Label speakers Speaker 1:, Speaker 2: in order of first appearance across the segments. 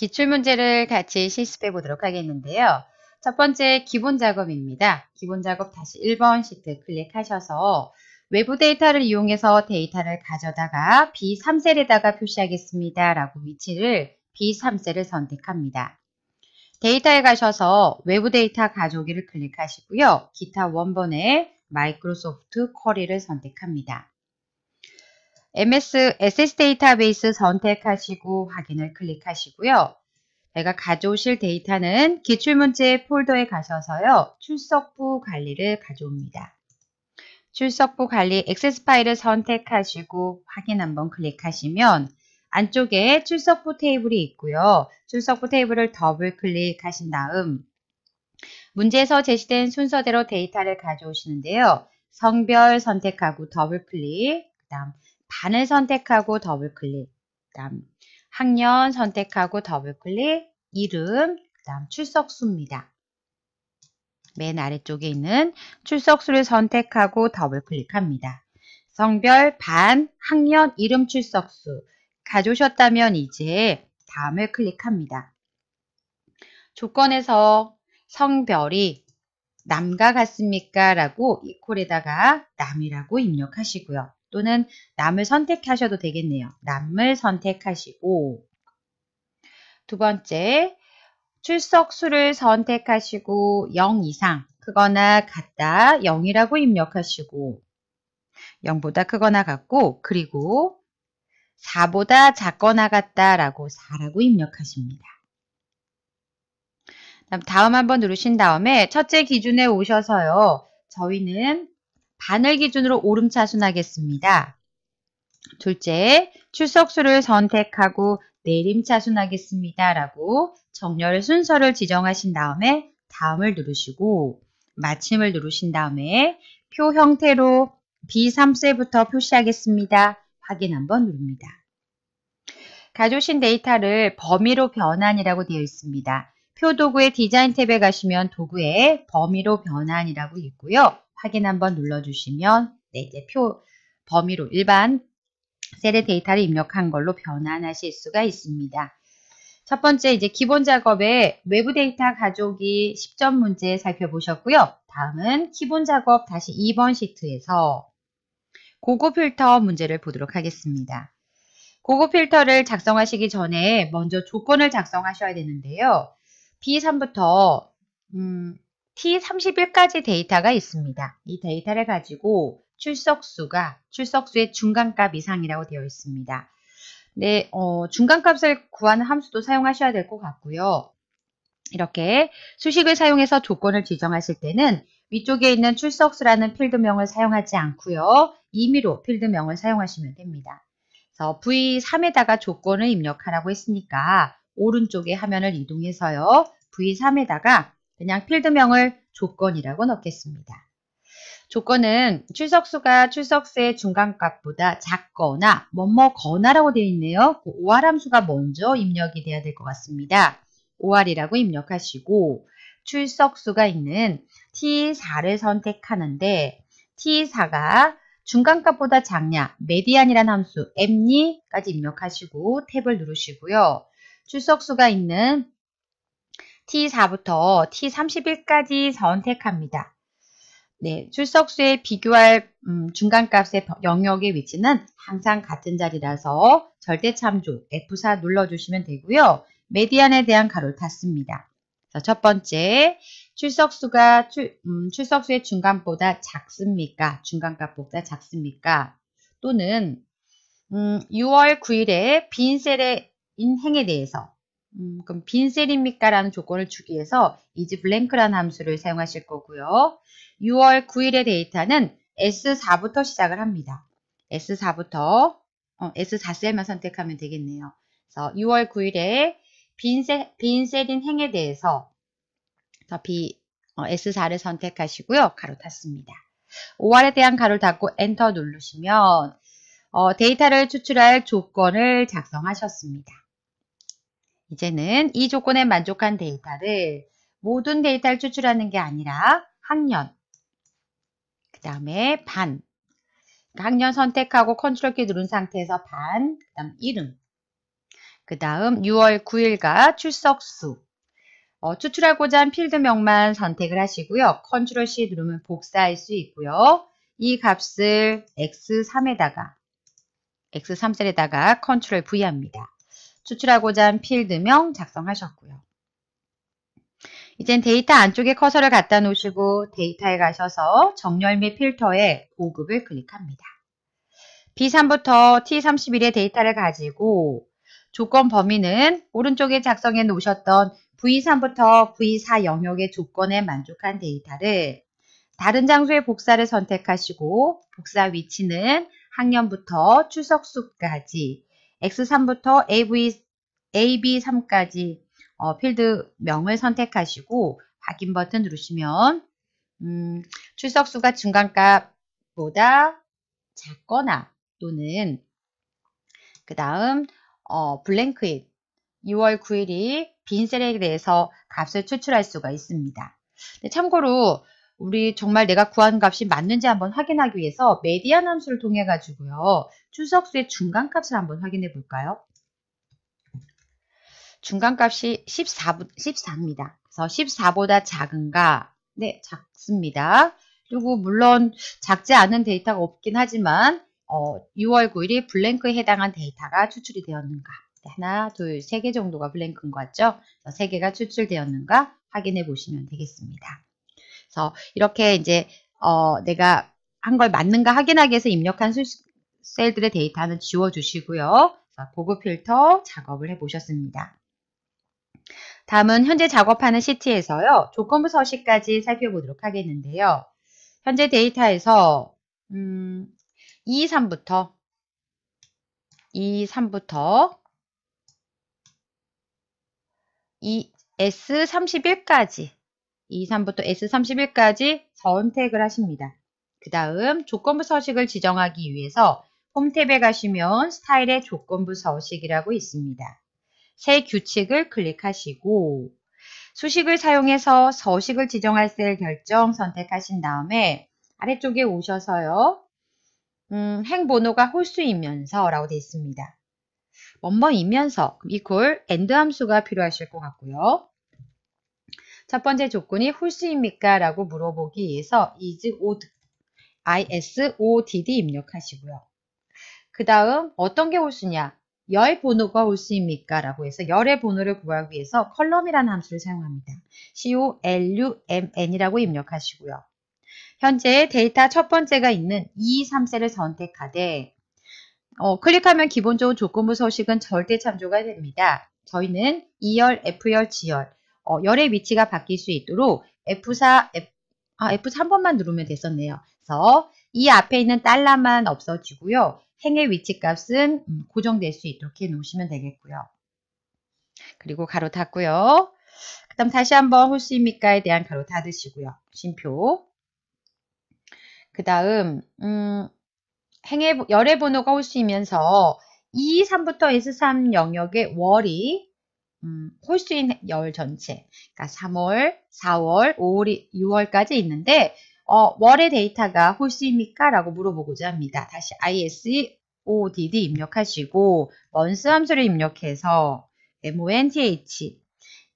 Speaker 1: 기출문제를 같이 실습해 보도록 하겠는데요. 첫 번째 기본 작업입니다. 기본 작업 다시 1번 시트 클릭하셔서 외부 데이터를 이용해서 데이터를 가져다가 B3셀에다가 표시하겠습니다. 라고 위치를 B3셀을 선택합니다. 데이터에 가셔서 외부 데이터 가져오기를 클릭하시고요. 기타 원본에 마이크로소프트 쿼리를 선택합니다. MS SS 데이터베이스 선택하시고 확인을 클릭하시고요. 제가 가져오실 데이터는 기출문제 폴더에 가셔서요. 출석부 관리를 가져옵니다. 출석부 관리 액세스 파일을 선택하시고 확인 한번 클릭하시면 안쪽에 출석부 테이블이 있고요. 출석부 테이블을 더블 클릭하신 다음 문제에서 제시된 순서대로 데이터를 가져오시는데요. 성별 선택하고 더블 클릭, 그 다음 반을 선택하고 더블 클릭, 그 다음 학년 선택하고 더블 클릭, 이름, 그 다음 출석수입니다. 맨 아래쪽에 있는 출석수를 선택하고 더블 클릭합니다. 성별, 반, 학년, 이름 출석수 가져오셨다면 이제 다음을 클릭합니다. 조건에서 성별이 남과 같습니까? 라고 이 콜에다가 남이라고 입력하시고요. 또는 남을 선택하셔도 되겠네요. 남을 선택하시고 두 번째 출석수를 선택하시고 0 이상 크거나 같다 0이라고 입력하시고 0보다 크거나 같고 그리고 4보다 작거나 같다라고 4라고 입력하십니다. 다음 한번 누르신 다음에 첫째 기준에 오셔서요. 저희는 반을 기준으로 오름차순하겠습니다. 둘째, 출석수를 선택하고 내림차순하겠습니다. 라고 정렬 순서를 지정하신 다음에 다음을 누르시고 마침을 누르신 다음에 표 형태로 b 3세부터 표시하겠습니다. 확인 한번 누릅니다. 가져오신 데이터를 범위로 변환이라고 되어 있습니다. 표 도구의 디자인 탭에 가시면 도구에 범위로 변환이라고 있고요. 확인 한번 눌러주시면 네, 이제 표 범위로 일반 셀의 데이터를 입력한 걸로 변환하실 수가 있습니다. 첫 번째 이제 기본 작업에 외부 데이터 가족이 10점 문제 살펴보셨고요. 다음은 기본 작업 다시 2번 시트에서 고고 필터 문제를 보도록 하겠습니다. 고고 필터를 작성하시기 전에 먼저 조건을 작성하셔야 되는데요. B3부터 음, T31까지 데이터가 있습니다. 이 데이터를 가지고 출석수가 출석수의 중간값 이상이라고 되어 있습니다. 네, 어, 중간값을 구하는 함수도 사용하셔야 될 것 같고요. 이렇게 수식을 사용해서 조건을 지정하실 때는 위쪽에 있는 출석수라는 필드명을 사용하지 않고요. 임의로 필드명을 사용하시면 됩니다. 그래서 V3에다가 조건을 입력하라고 했으니까 오른쪽에 화면을 이동해서요. V3에다가 그냥 필드명을 조건이라고 넣겠습니다. 조건은 출석수가 출석수의 중간값보다 작거나 뭐뭐거나라고 되어 있네요. 그 OR 함수가 먼저 입력이 돼야 될 것 같습니다. OR이라고 입력하시고 출석수가 있는 T4를 선택하는데 T4가 중간값보다 작냐, 메디안이라는 함수 m니까지 입력하시고 탭을 누르시고요. 출석수가 있는 T4부터 T31까지 선택합니다. 네, 출석수에 비교할 음, 중간값의 영역의 위치는 항상 같은 자리라서 절대참조 F4 눌러주시면 되고요. 메디안에 대한 가로 탔습니다. 첫 번째, 출석수가 출, 음, 출석수의 중간보다 작습니까? 중간값보다 작습니까? 또는 음, 6월 9일에 빈 셀의 인행에 대해서 음, 그럼 빈셀입니까? 라는 조건을 주기 위해서 이지 블랭크라는 함수를 사용하실 거고요. 6월 9일의 데이터는 S4부터 시작을 합니다. S4부터 어, S4셀만 선택하면 되겠네요. 그래서 6월 9일에 빈셀, 빈인 행에 대해서 비, 어, S4를 선택하시고요. 가로 탔습니다. 5월에 대한 가로 닫고 엔터 누르시면 어, 데이터를 추출할 조건을 작성하셨습니다. 이제는 이 조건에 만족한 데이터를 모든 데이터를 추출하는 게 아니라 학년, 그 다음에 반, 그러니까 학년 선택하고 컨트롤 키 누른 상태에서 반, 그 다음 이름, 그 다음 6월 9일과 출석수, 어, 추출하고자 한 필드명만 선택을 하시고요. 컨트롤 C 누르면 복사할 수 있고요. 이 값을 X3에다가 X3셀에다가 컨트롤 V 합니다. 추출하고자 한 필드명 작성하셨고요. 이젠 데이터 안쪽에 커서를 갖다 놓으시고 데이터에 가셔서 정렬 및 필터에 보급을 클릭합니다. B3부터 T31의 데이터를 가지고 조건 범위는 오른쪽에 작성해 놓으셨던 V3부터 V4 영역의 조건에 만족한 데이터를 다른 장소의 복사를 선택하시고 복사 위치는 학년부터 추석수까지 X3부터 AV, AB3까지 어, 필드 명을 선택하시고 확인 버튼 누르시면 음, 출석수가 중간값보다 작거나 또는 그 다음 어, 블랭크잇 2월 9일이 빈 셀에 대해서 값을 추출할 수가 있습니다. 참고로 우리 정말 내가 구한 값이 맞는지 한번 확인하기 위해서 메디안 함수를 통해 가지고요. 출석수의 중간값을 한번 확인해 볼까요? 중간값이 14, 14입니다. 그래서 14보다 작은가? 네, 작습니다. 그리고 물론 작지 않은 데이터가 없긴 하지만 어, 6월 9일이 블랭크에 해당한 데이터가 추출이 되었는가? 네, 하나, 둘, 세 개 정도가 블랭크인 것같죠세 개가 추출되었는가? 확인해 보시면 되겠습니다. 그래서 이렇게 이제 어, 내가 한 걸 맞는가 확인하기 위해서 입력한 셀들의 데이터는 지워주시고요. 보급 필터 작업을 해보셨습니다. 다음은 현재 작업하는 시트에서요. 조건부 서식까지 살펴보도록 하겠는데요. 현재 데이터에서 음, 2, 3부터 2, 3부터 2, S31까지 2, 3부터 S31까지 선택을 하십니다. 그 다음 조건부 서식을 지정하기 위해서 홈탭에 가시면 스타일의 조건부 서식이라고 있습니다. 새 규칙을 클릭하시고 수식을 사용해서 서식을 지정할 셀 결정 선택하신 다음에 아래쪽에 오셔서요. 음, 행번호가 홀수이면서 라고 되어 있습니다. 뭐뭐이면서 이퀄 엔드 함수가 필요하실 것 같고요. 첫 번째 조건이 홀수입니까? 라고 물어보기 위해서 is od, isodd 입력하시고요. 그 다음 어떤 게 홀수냐? 열 번호가 홀수입니까? 라고 해서 열의 번호를 구하기 위해서 컬럼이라는 함수를 사용합니다. column이라고 입력하시고요. 현재 데이터 첫 번째가 있는 2, 3셀을 선택하되 어, 클릭하면 기본적으로 조건부 소식은 절대 참조가 됩니다. 저희는 2열, F열, G열 어, 열의 위치가 바뀔 수 있도록 F4, F, 아, F4 번만 누르면 됐었네요. 그래서 이 앞에 있는 달러만 없어지고요. 행의 위치값은 음, 고정될 수 있도록 해놓으시면 되겠고요. 그리고 가로 닫고요. 그 다음 다시 한번 홀수입니까에 대한 가로 닫으시고요. 심표. 그 다음 음, 행의 열의 번호가 홀수이면서 2, 3부터 S3 영역의 월이 음, 홀수인 열 전체 그러니까 3월, 4월, 5월, 6월까지 있는데 어, 월의 데이터가 홀수입니까? 라고 물어보고자 합니다. 다시 ISODD e 입력하시고 먼스 함수를 입력해서 MONTH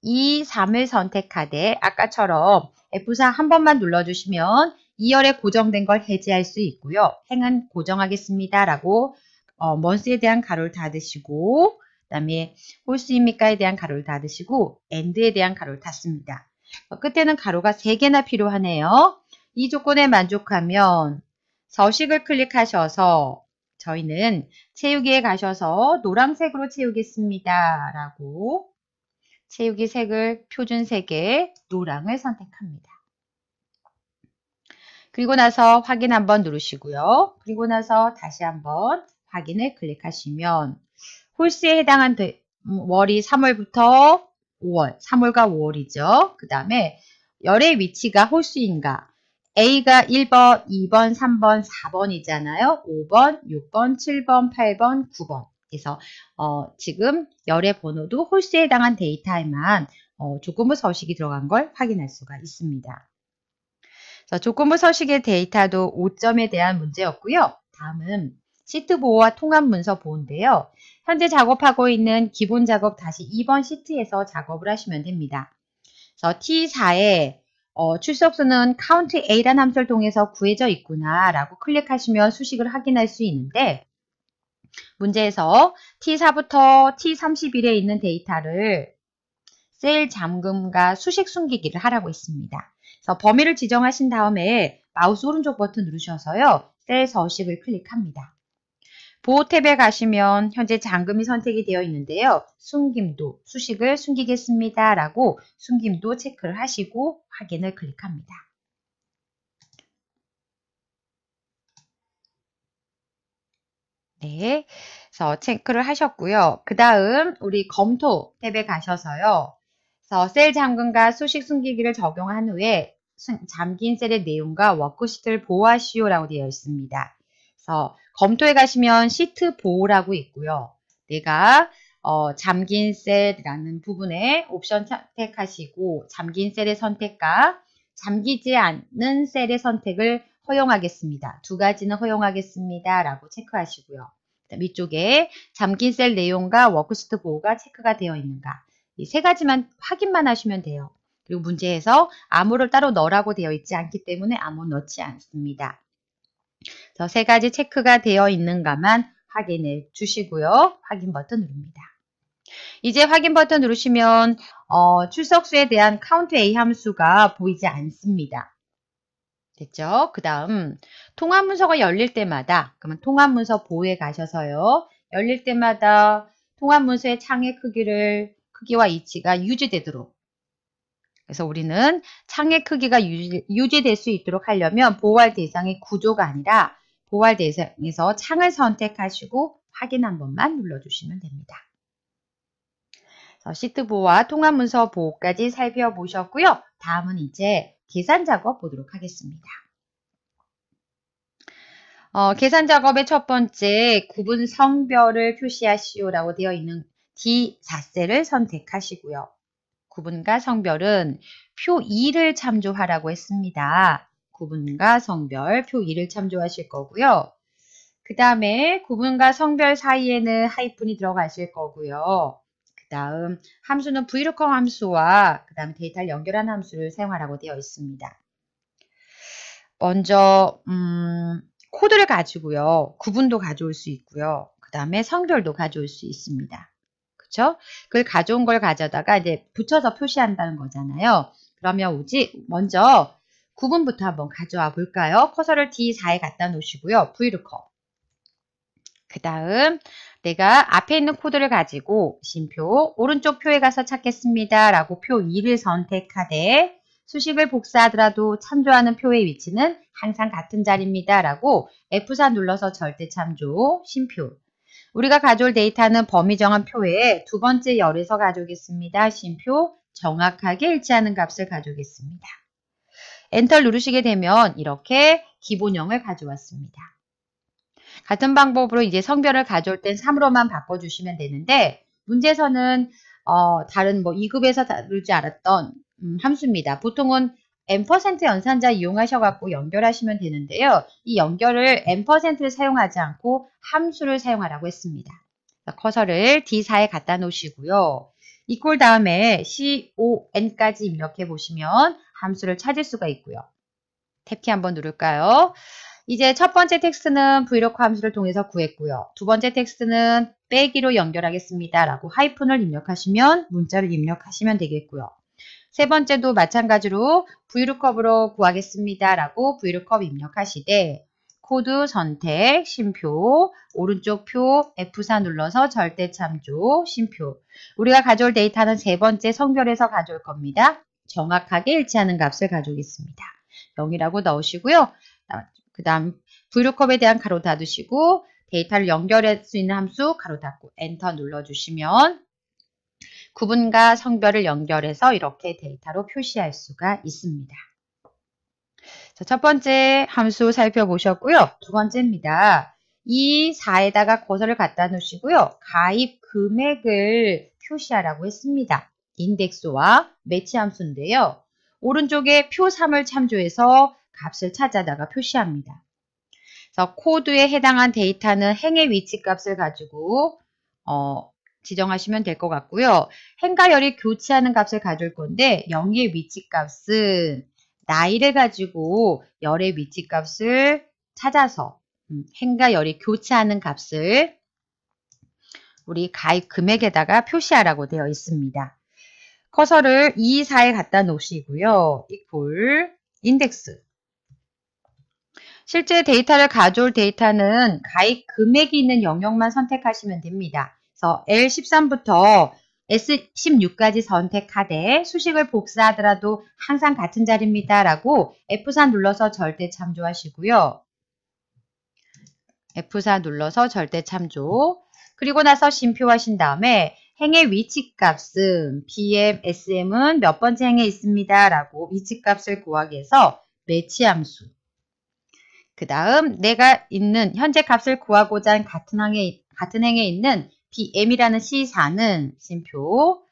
Speaker 1: 이 3을 선택하되 아까처럼 F4 한 번만 눌러주시면 2열에 고정된 걸 해제할 수 있고요. 행은 고정하겠습니다. 라고 어, 먼스에 대한 가로를 닫으시고 그 다음에 홀수입니까에 대한 가로를 닫으시고 엔드에 대한 가로를 닫습니다. 어, 끝에는 가로가 3개나 필요하네요. 이 조건에 만족하면 서식을 클릭하셔서 저희는 채우기에 가셔서 노란색으로 채우겠습니다. 라고 채우기 색을 표준 색에 노랑을 선택합니다. 그리고 나서 확인 한번 누르시고요. 그리고 나서 다시 한번 확인을 클릭하시면 홀수에 해당한 데, 음, 월이 3월부터 5월, 3월과 5월이죠. 그 다음에 열의 위치가 홀수인가? A가 1번, 2번, 3번, 4번이잖아요. 5번, 6번, 7번, 8번, 9번. 그래서 어, 지금 열의 번호도 홀수에 해당한 데이터에만 어, 조건부 서식이 들어간 걸 확인할 수가 있습니다. 자, 조건부 서식의 데이터도 5점에 대한 문제였고요. 다음은 시트 보호와 통합 문서 보호인데요. 현재 작업하고 있는 기본 작업 다시 2번 시트에서 작업을 하시면 됩니다. 그래서 T4에 어, 출석수는 count A란 함수를 통해서 구해져 있구나 라고 클릭하시면 수식을 확인할 수 있는데 문제에서 T4부터 T31에 있는 데이터를 셀 잠금과 수식 숨기기를 하라고 했습니다 그래서 범위를 지정하신 다음에 마우스 오른쪽 버튼 누르셔서요. 셀 서식을 클릭합니다. 보호 탭에 가시면 현재 잠금이 선택이 되어 있는데요. 숨김도, 수식을 숨기겠습니다. 라고 숨김도 체크를 하시고 확인을 클릭합니다. 네, 그래서 체크를 하셨고요. 그 다음 우리 검토 탭에 가셔서요. 그래서 셀 잠금과 수식 숨기기를 적용한 후에 잠긴 셀의 내용과 워크시트를 보호하시오라고 되어 있습니다. 그래서 검토해 가시면 시트 보호라고 있고요. 내가 어, 잠긴 셀이라는 부분에 옵션 선택하시고 잠긴 셀의 선택과 잠기지 않는 셀의 선택을 허용하겠습니다. 두 가지는 허용하겠습니다. 라고 체크하시고요. 위쪽에 잠긴 셀 내용과 워크스트 보호가 체크가 되어 있는가 이 세 가지만 확인만 하시면 돼요. 그리고 문제에서 암호를 따로 넣으라고 되어 있지 않기 때문에 암호 넣지 않습니다. 세 가지 체크가 되어 있는가만 확인해 주시고요. 확인 버튼 누릅니다. 이제 확인 버튼 누르시면 어, 출석수에 대한 카운트 A 함수가 보이지 않습니다. 됐죠? 그 다음 통합 문서가 열릴 때마다 그러면 통합 문서 보호에 가셔서요. 열릴 때마다 통합 문서의 창의 크기를 크기와 위치가 유지되도록 그래서 우리는 창의 크기가 유지, 유지될 수 있도록 하려면 보호할 대상의 구조가 아니라 보호할 대상에서 창을 선택하시고 확인 한 번만 눌러주시면 됩니다. 시트 보호와 통합 문서 보호까지 살펴보셨고요. 다음은 이제 계산 작업 보도록 하겠습니다. 어, 계산 작업의 첫 번째 구분 성별을 표시하시오라고 되어 있는 D4셀을 선택하시고요. 구분과 성별은 표 2를 참조하라고 했습니다. 구분과 성별 표 2를 참조하실 거고요. 그 다음에 구분과 성별 사이에는 하이픈이 들어가실 거고요. 그 다음 함수는 vlookup 함수와 그 다음 데이터를 연결한 함수를 사용하라고 되어 있습니다. 먼저 음, 코드를 가지고요. 구분도 가져올 수 있고요. 그 다음에 성별도 가져올 수 있습니다. 그쵸? 그렇죠? 그걸 가져온 걸 가져다가 이제 붙여서 표시한다는 거잖아요. 그러면 오지 먼저 구분부터 한번 가져와 볼까요? 커서를 D4에 갖다 놓으시고요. VLOOKUP. 그 다음 내가 앞에 있는 코드를 가지고 심표 오른쪽 표에 가서 찾겠습니다. 라고 표 2를 선택하되 수식을 복사하더라도 참조하는 표의 위치는 항상 같은 자리입니다. 라고 F4 눌러서 절대 참조, 심표 우리가 가져올 데이터는 범위 정한 표에 두 번째 열에서 가져오겠습니다. 신표 정확하게 일치하는 값을 가져오겠습니다. 엔터 누르시게 되면 이렇게 기본형을 가져왔습니다. 같은 방법으로 이제 성별을 가져올 땐 3으로만 바꿔주시면 되는데 문제에서는 어, 다른 뭐 2급에서 다루지 않았던 음, 함수입니다. 보통은 M% 연산자 이용하셔갖고 연결하시면 되는데요. 이 연결을 M%를 사용하지 않고 함수를 사용하라고 했습니다. 커서를 D4에 갖다 놓으시고요. 이 꼴 다음에 CON까지 입력해 보시면 함수를 찾을 수가 있고요. 탭키 한번 누를까요? 이제 첫 번째 텍스트는 브이로그 함수를 통해서 구했고요. 두 번째 텍스트는 빼기로 연결하겠습니다. 라고 하이픈을 입력하시면 문자를 입력하시면 되겠고요. 세 번째도 마찬가지로 브이 o 컵으로 구하겠습니다. 라고 브이 o 컵 입력하시되 코드 선택, 심표, 오른쪽 표 F4 눌러서 절대 참조, 심표. 우리가 가져올 데이터는 세 번째 성별에서 가져올 겁니다. 정확하게 일치하는 값을 가져오겠습니다. 0이라고 넣으시고요. 그 다음 브이 o 컵에 대한 가로 닫으시고 데이터를 연결할 수 있는 함수 가로 닫고 엔터 눌러주시면 구분과 성별을 연결해서 이렇게 데이터로 표시할 수가 있습니다. 자, 첫 번째 함수 살펴보셨고요. 두 번째입니다. 이 4에다가 거설를 갖다 놓으시고요. 가입 금액을 표시하라고 했습니다. 인덱스와 매치 함수인데요. 오른쪽에 표 3을 참조해서 값을 찾아다가 표시합니다. 그래서 코드에 해당한 데이터는 행의 위치값을 가지고 어, 지정하시면 될 것 같고요. 행과 열이 교체하는 값을 가질 건데 0의 위치값은 나이를 가지고 열의 위치값을 찾아서 음, 행과 열이 교체하는 값을 우리 가입 금액에다가 표시하라고 되어 있습니다. 커서를 2, 4에 갖다 놓으시고요. equal 인덱스 실제 데이터를 가져올 데이터는 가입 금액이 있는 영역만 선택하시면 됩니다. 그래서 L13부터 S16까지 선택하되 수식을 복사하더라도 항상 같은 자리입니다. 라고 F4 눌러서 절대 참조하시고요. F4 눌러서 절대 참조 그리고 나서 심표하신 다음에 행의 위치값은 BM, SM은 몇 번째 행에 있습니다. 라고 위치값을 구하기 위해서 매치함수 그 다음 내가 있는 현재 값을 구하고자 한 같은 행에, 같은 행에 있는 BM이라는 c 4는 심표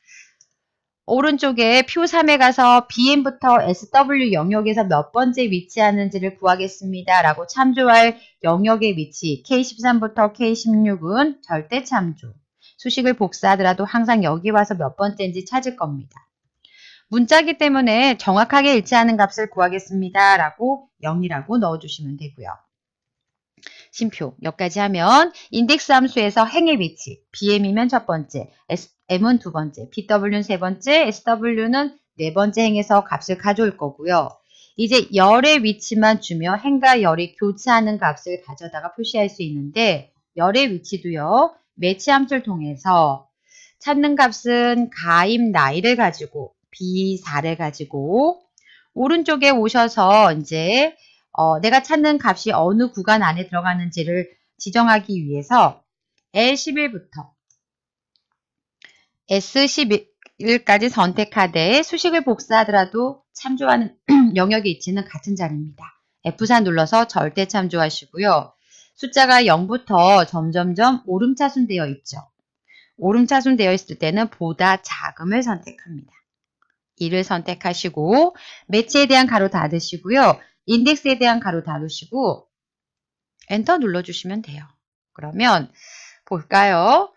Speaker 1: 오른쪽에 표 3에 가서 BM부터 SW 영역에서 몇 번째 위치하는지를 구하겠습니다. 라고 참조할 영역의 위치 K13부터 K16은 절대 참조. 수식을 복사하더라도 항상 여기 와서 몇 번째인지 찾을 겁니다. 문자기 때문에 정확하게 일치하는 값을 구하겠습니다. 라고 0이라고 넣어주시면 되고요. 심표 여기까지 하면 인덱스 함수에서 행의 위치 BM이면 첫 번째, M은 두 번째, BW는 세 번째, SW는 네 번째 행에서 값을 가져올 거고요. 이제 열의 위치만 주며 행과 열이 교차하는 값을 가져다가 표시할 수 있는데 열의 위치도요. 매치 함수를 통해서 찾는 값은 가입 나이를 가지고 B4를 가지고 오른쪽에 오셔서 이제 어, 내가 찾는 값이 어느 구간 안에 들어가는지를 지정하기 위해서 L11부터 S11까지 선택하되 수식을 복사하더라도 참조하는 영역이있치는 같은 자리입니다. F4 눌러서 절대 참조하시고요. 숫자가 0부터 점점점 오름차순되어 있죠. 오름차순되어 있을 때는 보다 작음을 선택합니다. 이를 선택하시고 매체에 대한 가로 닫으시고요. 인덱스에 대한 가로 다루시고 엔터 눌러주시면 돼요. 그러면 볼까요?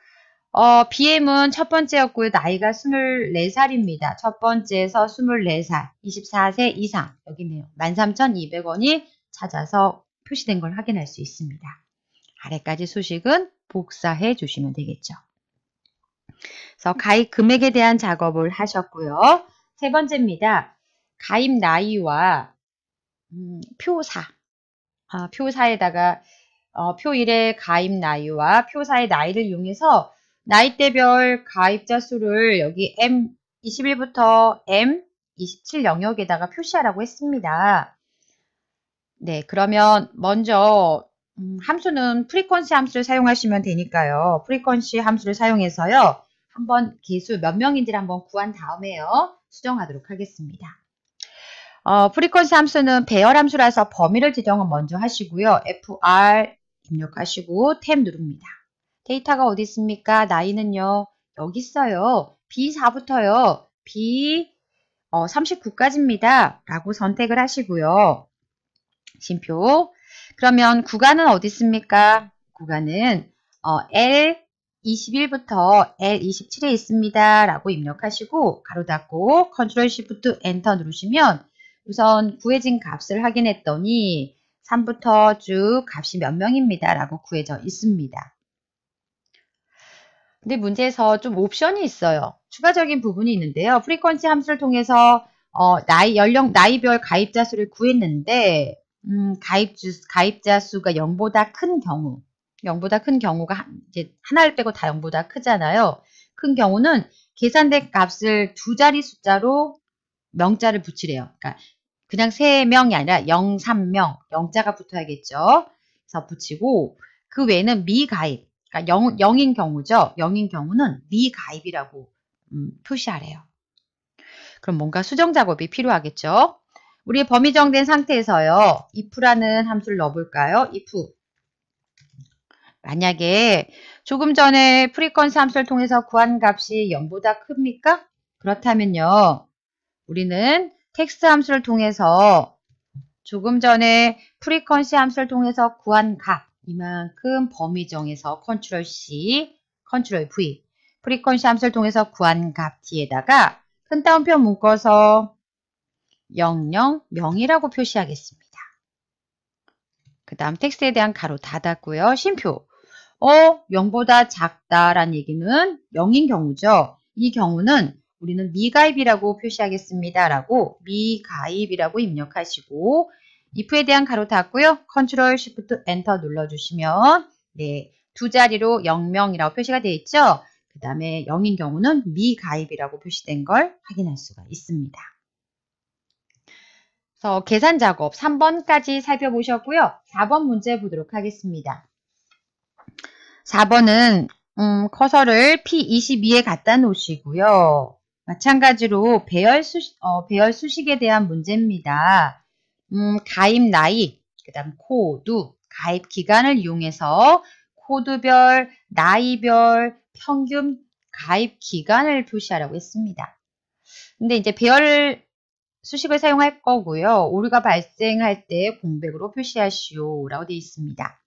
Speaker 1: 어, BM은 첫 번째였고요. 나이가 24살입니다. 첫 번째에서 24살, 24세 이상 여기네요. 13,200원이 찾아서 표시된 걸 확인할 수 있습니다. 아래까지 소식은 복사해 주시면 되겠죠. 그래서 가입 금액에 대한 작업을 하셨고요. 세 번째입니다. 가입 나이와 음, 표사 아, 표사에다가 어, 표1의 가입 나이와 표사의 나이를 이용해서 나이대별 가입자 수를 여기 M21부터 M27 영역에다가 표시하라고 했습니다. 네, 그러면 먼저 음, 함수는 프리퀀시 함수를 사용하시면 되니까요. 프리퀀시 함수를 사용해서요. 한번 개수 몇 명인지를 한번 구한 다음에요. 수정하도록 하겠습니다. 어, 프리퀀스 함수는 배열 함수라서 범위를 지정은 먼저 하시고요. FR 입력하시고 탭 누릅니다. 데이터가 어디 있습니까? 나이는요. 여기 있어요. B4부터요. B39까지입니다. 어, 라고 선택을 하시고요. 심표. 그러면 구간은 어디 있습니까? 구간은 어, L21부터 L27에 있습니다. 라고 입력하시고 가로 닫고 컨트롤 시프트 엔터 누르시면 우선 구해진 값을 확인했더니 3부터 쭉 값이 몇 명입니다. 라고 구해져 있습니다. 근데 문제에서 좀 옵션이 있어요. 추가적인 부분이 있는데요. 프리퀀시 함수를 통해서 어, 나이, 연령, 나이별 가입자 수를 구했는데 음, 가입 주, 가입자 수가 0보다 큰 경우 0보다 큰 경우가 이제 하나를 빼고 다 0보다 크잖아요. 큰 경우는 계산된 값을 두 자리 숫자로 명자를 붙이래요. 그러니까 그냥 3명이 아니라 0, 3명, 0자가 붙어야겠죠. 그래서 붙이고 그 외에는 미가입, 그러니까 0, 0인 경우죠. 0인 경우는 미가입이라고 음, 표시하래요. 그럼 뭔가 수정 작업이 필요하겠죠. 우리 범위 정된 상태에서요. if라는 함수를 넣어볼까요? if 만약에 조금 전에 프리퀀스 함수를 통해서 구한 값이 0보다 큽니까? 그렇다면요. 우리는 텍스 트 함수를 통해서 조금 전에 프리퀀시 함수를 통해서 구한 값 이만큼 범위 정해서 컨트롤 C, 컨트롤 V 프리퀀시 함수를 통해서 구한 값 뒤에다가 큰 따옴표 묶어서 000이라고 표시하겠습니다. 그 다음 텍스트에 대한 가로 닫았고요. 쉼표 어 0보다 작다라는 얘기는 0인 경우죠. 이 경우는 우리는 미가입이라고 표시하겠습니다. 라고 미가입이라고 입력하시고 if에 대한 가로 닫고요. 컨트롤 쉬프트 엔터 눌러주시면 네, 두 자리로 0명이라고 표시가 되어 있죠. 그 다음에 0인 경우는 미가입이라고 표시된 걸 확인할 수가 있습니다. 그래서 계산 작업 3번까지 살펴보셨고요. 4번 문제 보도록 하겠습니다. 4번은 음, 커서를 P22에 갖다 놓으시고요. 마찬가지로 배열, 수식, 어, 배열 수식에 대한 문제입니다. 음, 가입 나이, 그 다음 코드, 가입 기간을 이용해서 코드별, 나이별, 평균 가입 기간을 표시하라고 했습니다. 근데 이제 배열 수식을 사용할 거고요. 오류가 발생할 때 공백으로 표시하시오 라고 되어 있습니다.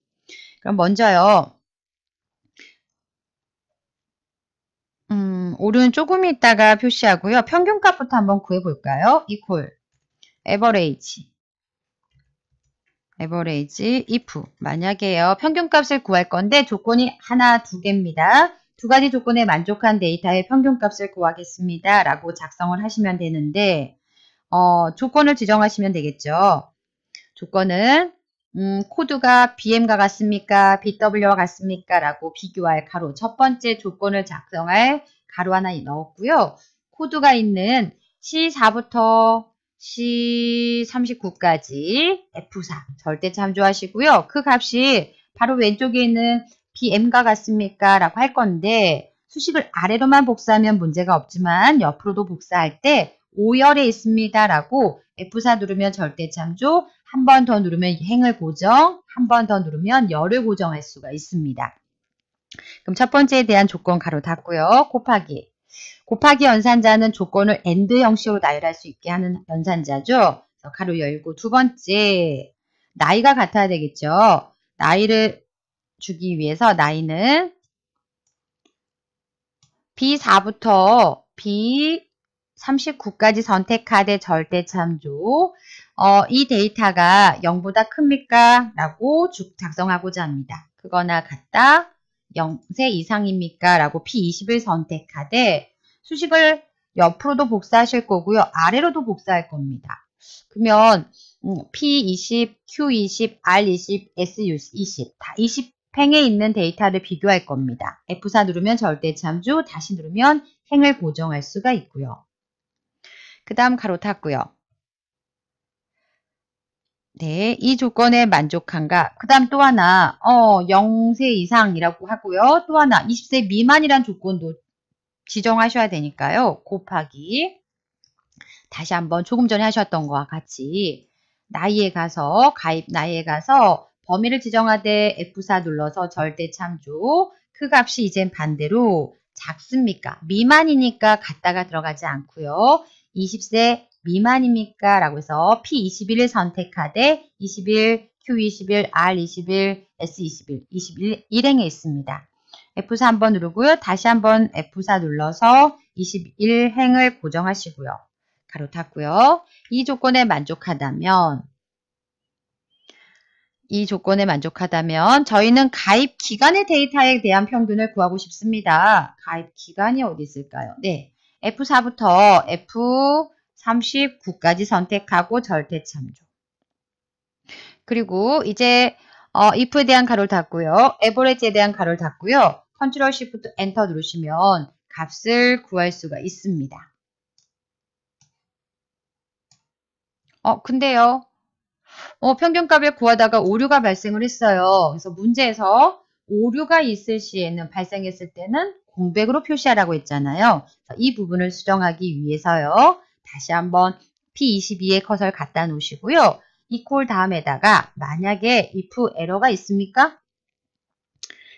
Speaker 1: 그럼 먼저요. 오른 조금 있다가 표시하고요. 평균값부터 한번 구해볼까요? equal, average, average, if. 만약에요. 평균값을 구할 건데 조건이 하나, 두 개입니다. 두 가지 조건에 만족한 데이터의 평균값을 구하겠습니다. 라고 작성을 하시면 되는데 어, 조건을 지정하시면 되겠죠. 조건은 음, 코드가 BM과 같습니까? BW와 같습니까? 라고 비교할 가로 첫 번째 조건을 작성할 가로 하나 넣었고요. 코드가 있는 C4부터 C39까지 F4 절대 참조하시고요. 그 값이 바로 왼쪽에 있는 BM과 같습니까? 라고 할 건데 수식을 아래로만 복사하면 문제가 없지만 옆으로도 복사할 때 오열에 있습니다. 라고 F4 누르면 절대 참조, 한 번 더 누르면 행을 고정, 한 번 더 누르면 열을 고정할 수가 있습니다. 그럼 첫 번째에 대한 조건 가로 닫고요. 곱하기. 곱하기 연산자는 조건을 AND 형식으로 나열할 수 있게 하는 연산자죠. 가로 열고 두 번째 나이가 같아야 되겠죠. 나이를 주기 위해서 나이는 B4부터 B39까지 선택하되 절대참조 어, 이 데이터가 0보다 큽니까? 라고 작성하고자 합니다. 그거나 같다. 0세 이상입니까? 라고 P20을 선택하되 수식을 옆으로도 복사하실 거고요. 아래로도 복사할 겁니다. 그러면 P20, Q20, R20, S20 다 20행에 있는 데이터를 비교할 겁니다. F4 누르면 절대참조 다시 누르면 행을 고정할 수가 있고요. 그 다음 가로 탔고요. 네, 이 조건에 만족한가? 그 다음 또 하나, 어, 0세 이상이라고 하고요. 또 하나, 20세 미만이란 조건도 지정하셔야 되니까요. 곱하기. 다시 한번 조금 전에 하셨던 거와 같이 나이에 가서, 가입 나이에 가서 범위를 지정하되 F4 눌러서 절대 참조. 그 값이 이젠 반대로 작습니까? 미만이니까 갔다가 들어가지 않고요. 20세 미만입니까? 라고 해서 P21을 선택하되 21, Q21, R21, S21, 21 1행에 있습니다. F4 한번 누르고요. 다시 한번 F4 눌러서 21행을 고정하시고요. 가로 탔고요. 이 조건에 만족하다면 이 조건에 만족하다면 저희는 가입 기간의 데이터에 대한 평균을 구하고 싶습니다. 가입 기간이 어디 있을까요? 네. F4부터 F 39까지 선택하고 절대 참조. 그리고 이제 어, if에 대한 가로를 닫고요. average에 대한 가로를 닫고요. Ctrl Shift Enter 누르시면 값을 구할 수가 있습니다. 어, 근데요. 어, 평균값을 구하다가 오류가 발생을 했어요. 그래서 문제에서 오류가 있을 시에는 발생했을 때는 공백으로 표시하라고 했잖아요. 이 부분을 수정하기 위해서요. 다시 한번 P22의 커서를 갖다 놓으시고요. equal 다음에다가 만약에 if 에러가 있습니까?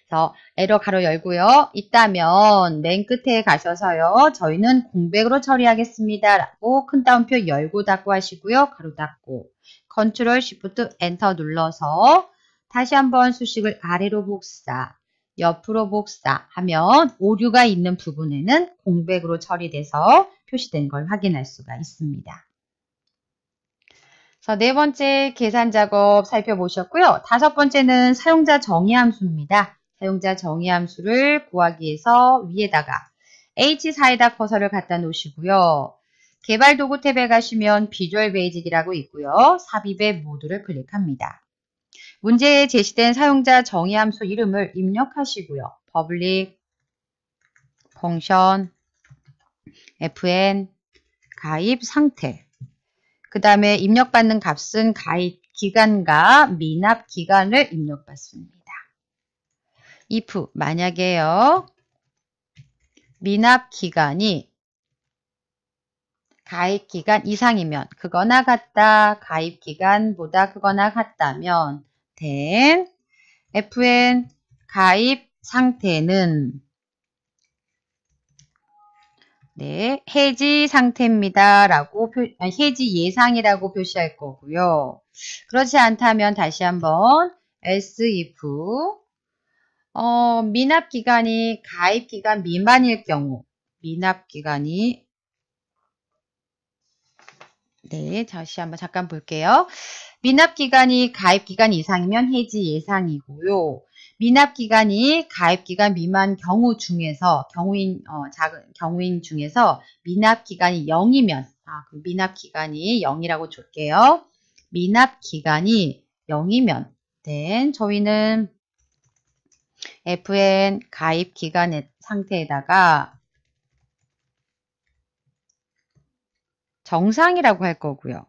Speaker 1: 그래서 에러 가로 열고요. 있다면 맨 끝에 가셔서요. 저희는 공백으로 처리하겠습니다. 라고 큰 따옴표 열고 닫고 하시고요. 가로 닫고 컨트롤 쉬프트 엔터 눌러서 다시 한번 수식을 아래로 복사 옆으로 복사 하면 오류가 있는 부분에는 공백으로 처리돼서 표시된 걸 확인할 수가 있습니다. 네 번째 계산 작업 살펴보셨고요. 다섯 번째는 사용자 정의 함수입니다. 사용자 정의 함수를 구하기 위해서 위에다가 H4에다 커서를 갖다 놓으시고요. 개발 도구 탭에 가시면 비주얼 베이직이라고 있고요. 삽입의 모두를 클릭합니다. 문제에 제시된 사용자 정의 함수 이름을 입력하시고요. p 블릭 펑션 FN 가입 상태 그 다음에 입력받는 값은 가입 기간과 미납 기간을 입력받습니다. if 만약에요. 미납 기간이 가입 기간 이상이면 그거나 같다. 가입 기간보다 그거나 같다면 then FN 가입 상태는 네, 해지 상태입니다. 라고 해지 예상이라고 표시할 거고요. 그렇지 않다면 다시 한번 s if 어, 미납 기간이 가입 기간 미만일 경우 미납 기간이 네, 다시 한번 잠깐 볼게요. 미납 기간이 가입 기간 이상이면 해지 예상이고요. 미납 기간이 가입 기간 미만 경우 중에서 경우인 어, 작은 경우인 중에서 미납 기간이 0이면 아, 그 미납 기간이 0이라고 줄게요. 미납 기간이 0이면 된 저희는 FN 가입 기간 의 상태에다가 정상이라고 할 거고요.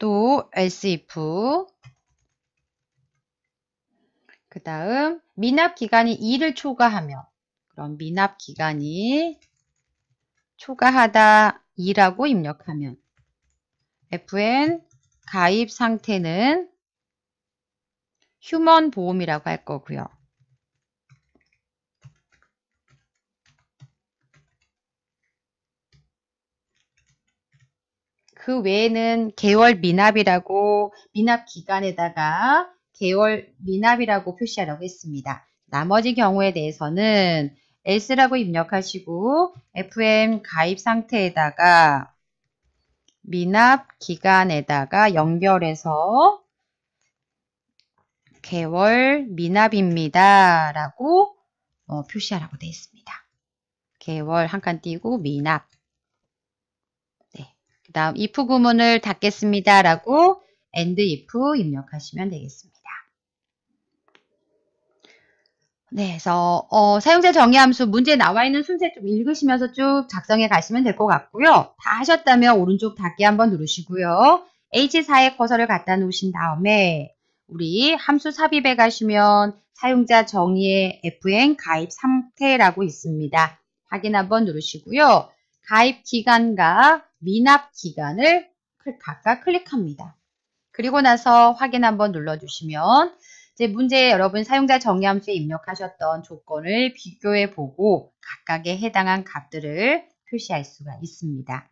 Speaker 1: 또 else if 그 다음 미납 기간이 2를 초과하면 그럼 미납 기간이 초과하다 2라고 입력하면 FN 가입 상태는 휴먼 보험이라고 할 거고요. 그 외에는 개월 미납이라고 미납 기간에다가 개월 미납이라고 표시하려고 했습니다. 나머지 경우에 대해서는 S라고 입력하시고 FM 가입 상태에다가 미납 기간에다가 연결해서 개월 미납입니다. 라고 어, 표시하라고 되어 있습니다. 개월 한 칸 띄고 미납 네. 그 다음 if 구문을 닫겠습니다. 라고 and if 입력하시면 되겠습니다. 네, 그래서 어, 사용자 정의 함수 문제 나와 있는 순서 좀 읽으시면서 쭉 작성해 가시면 될 것 같고요. 다 하셨다면 오른쪽 닫기 한번 누르시고요. h 4의 커서를 갖다 놓으신 다음에 우리 함수 삽입에 가시면 사용자 정의의 FN 가입 상태라고 있습니다. 확인 한번 누르시고요. 가입 기간과 미납 기간을 각각 클릭합니다. 그리고 나서 확인 한번 눌러주시면 이제 문제 여러분 사용자 정의함수에 입력하셨던 조건을 비교해 보고 각각에 해당한 값들을 표시할 수가 있습니다.